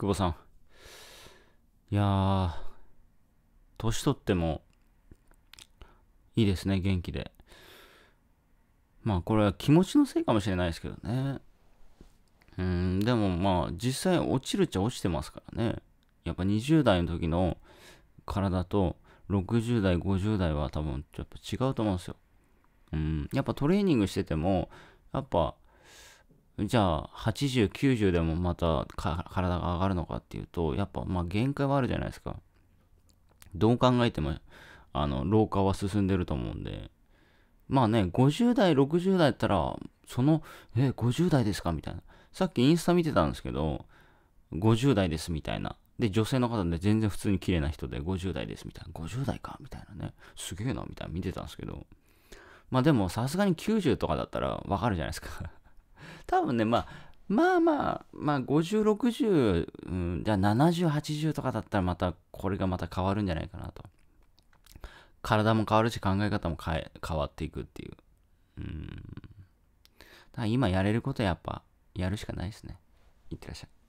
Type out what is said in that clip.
久保さん。いやー、年取っても、いいですね、元気で。まあ、これは気持ちのせいかもしれないですけどね。うん、でもまあ、実際落ちるっちゃ落ちてますからね。やっぱ20代の時の体と、60代、50代は多分ちょっと違うと思うんですよ。うん、やっぱトレーニングしてても、やっぱじゃあ80、90でもまた体が上がるのかっていうと、やっぱまあ限界はあるじゃないですか。どう考えても、あの、老化は進んでると思うんで。まあね、50代、60代だったら、その、え、50代ですかみたいな。さっきインスタ見てたんですけど、50代ですみたいな。で、女性の方で全然普通に綺麗な人で50代ですみたいな。50代かみたいなね。すげえなみたいな見てたんですけど。まあでもさすがに90とかだったらわかるじゃないですか多分ね、まあ、まあまあ、まあ50、60、うん、じゃあ70、80とかだったらまた、これがまた変わるんじゃないかなと。体も変わるし考え方も変え変わっていくっていう。うん。だから今やれることはやっぱやるしかないですね。いってらっしゃい。